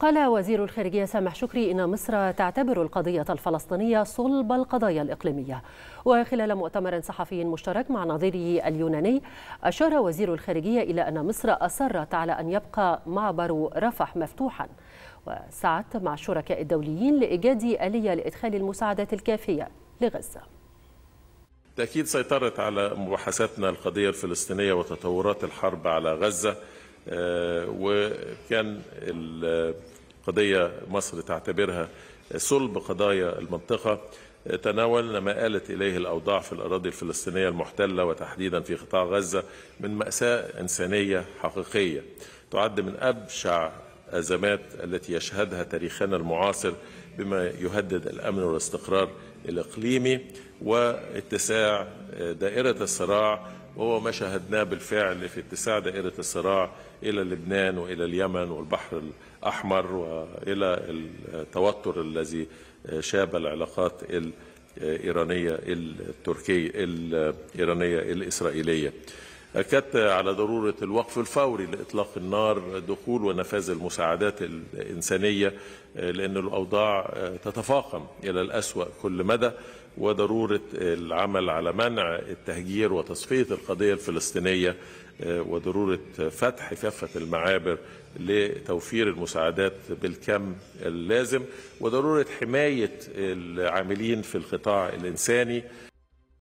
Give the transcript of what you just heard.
قال وزير الخارجية سامح شكري إن مصر تعتبر القضية الفلسطينية صلب القضايا الإقليمية وخلال مؤتمر صحفي مشترك مع نظيره اليوناني أشار وزير الخارجية إلى أن مصر أصرت على أن يبقى معبر رفح مفتوحاً وسعت مع الشركاء الدوليين لإيجاد آلية لإدخال المساعدات الكافية لغزة تأكيد سيطرت على مباحثاتنا القضية الفلسطينية وتطورات الحرب على غزة آه، وكان القضية مصر تعتبرها صلب قضايا المنطقة تناولنا ما آلت إليه الأوضاع في الأراضي الفلسطينية المحتلة وتحديدا في قطاع غزة من مأساة إنسانية حقيقية تعد من أبشع أزمات التي يشهدها تاريخنا المعاصر بما يهدد الأمن والاستقرار الإقليمي واتساع دائرة الصراع وهو ما شاهدناه بالفعل في اتساع دائرة الصراع إلى لبنان وإلى اليمن والبحر الأحمر وإلى التوتر الذي شاب العلاقات الإيرانية التركية الإيرانية الإسرائيلية أكدت على ضرورة الوقف الفوري لإطلاق النار دخول ونفاذ المساعدات الإنسانية لأن الأوضاع تتفاقم إلى الأسوأ كل مدى وضرورة العمل على منع التهجير وتصفية القضية الفلسطينية آه، وضرورة فتح كافة المعابر لتوفير المساعدات بالكم اللازم وضرورة حماية العاملين في القطاع الإنساني